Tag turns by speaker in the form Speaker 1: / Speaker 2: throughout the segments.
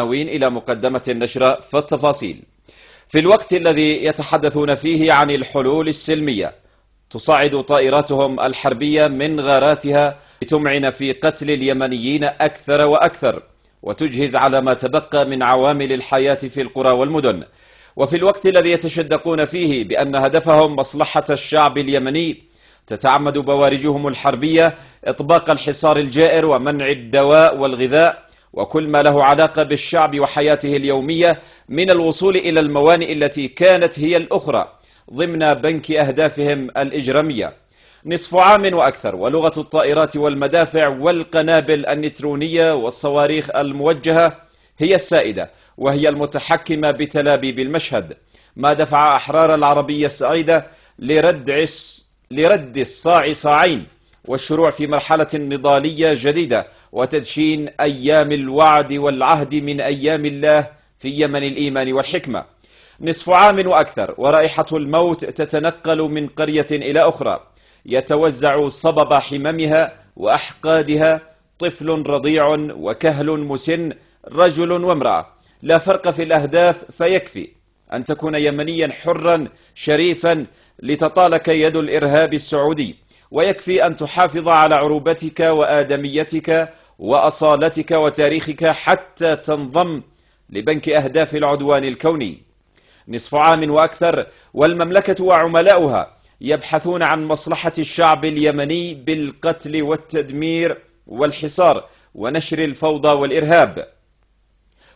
Speaker 1: عناوين إلى مقدمة النشرة فالتفاصيل في الوقت الذي يتحدثون فيه عن الحلول السلمية تصعد طائراتهم الحربية من غاراتها لتمعن في قتل اليمنيين أكثر وأكثر وتجهز على ما تبقى من عوامل الحياة في القرى والمدن وفي الوقت الذي يتشدقون فيه بأن هدفهم مصلحة الشعب اليمني تتعمد بوارجهم الحربية إطباق الحصار الجائر ومنع الدواء والغذاء وكل ما له علاقة بالشعب وحياته اليومية من الوصول إلى الموانئ التي كانت هي الأخرى ضمن بنك أهدافهم الإجرامية نصف عام وأكثر ولغة الطائرات والمدافع والقنابل النترونية والصواريخ الموجهة هي السائدة وهي المتحكمة بتلابيب المشهد ما دفع أحرار العربية السعيدة لردع لرد الصاع صاعين والشروع في مرحلة نضالية جديدة وتدشين أيام الوعد والعهد من أيام الله في يمن الإيمان والحكمة نصف عام وأكثر ورائحة الموت تتنقل من قرية إلى أخرى يتوزع صبب حممها وأحقادها طفل رضيع وكهل مسن رجل وامرأة لا فرق في الأهداف فيكفي أن تكون يمنيا حرا شريفا لتطالك يد الإرهاب السعودي ويكفي أن تحافظ على عروبتك وآدميتك وأصالتك وتاريخك حتى تنضم لبنك أهداف العدوان الكوني نصف عام وأكثر والمملكة وعملاؤها يبحثون عن مصلحة الشعب اليمني بالقتل والتدمير والحصار ونشر الفوضى والإرهاب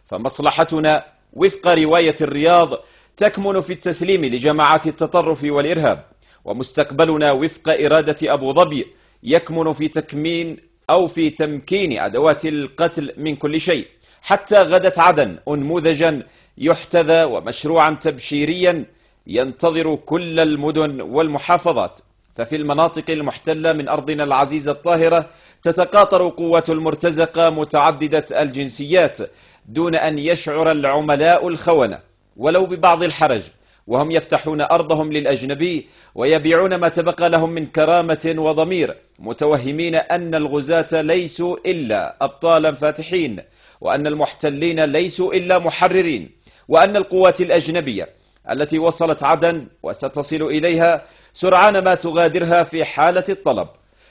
Speaker 1: فمصلحتنا وفق رواية الرياض تكمن في التسليم لجماعات التطرف والإرهاب ومستقبلنا وفق إرادة أبو ظبي يكمن في تكمين أو في تمكين أدوات القتل من كل شيء حتى غدت عدن أنموذجا يحتذى ومشروعا تبشيريا ينتظر كل المدن والمحافظات ففي المناطق المحتلة من أرضنا العزيزة الطاهرة تتقاطر قوات المرتزقة متعددة الجنسيات دون أن يشعر العملاء الخونة ولو ببعض الحرج وهم يفتحون أرضهم للأجنبي ويبيعون ما تبقى لهم من كرامة وضمير متوهمين أن الغزاة ليسوا إلا أبطالا فاتحين وأن المحتلين ليسوا إلا محررين وأن القوات الأجنبية التي وصلت عدن وستصل إليها سرعان ما تغادرها في حالة الطلب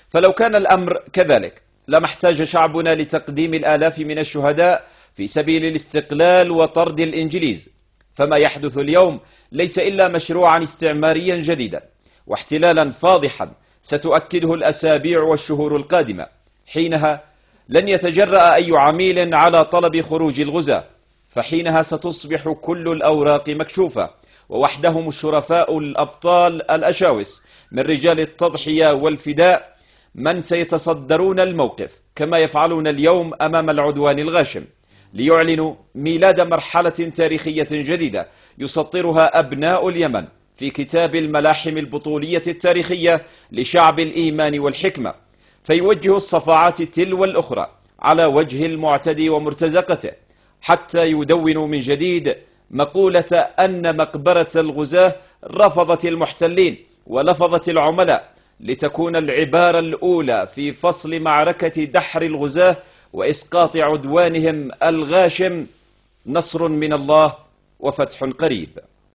Speaker 1: فلو كان الأمر كذلك لما احتاج شعبنا لتقديم الآلاف من الشهداء في سبيل الاستقلال وطرد الإنجليز فما يحدث اليوم ليس إلا مشروعا استعماريا جديدا واحتلالا فاضحا ستؤكده الأسابيع والشهور القادمة حينها لن يتجرأ أي عميل على طلب خروج الغزاة فحينها ستصبح كل الأوراق مكشوفة ووحدهم الشرفاء الأبطال الأشاوس من رجال التضحية والفداء من سيتصدرون الموقف كما يفعلون اليوم أمام العدوان الغاشم ليعلنوا ميلاد مرحلة تاريخية جديدة يسطرها أبناء اليمن في كتاب الملاحم البطولية التاريخية لشعب الإيمان والحكمة فيوجه الصفعات تلو الأخرى على وجه المعتدي ومرتزقته حتى يدونوا من جديد مقولة أن مقبرة الغزاة رفضت المحتلين ولفظت العملاء لتكون العبارة الأولى في فصل معركة دحر الغزاة وإسقاط عدوانهم الغاشم نصر من الله وفتح قريب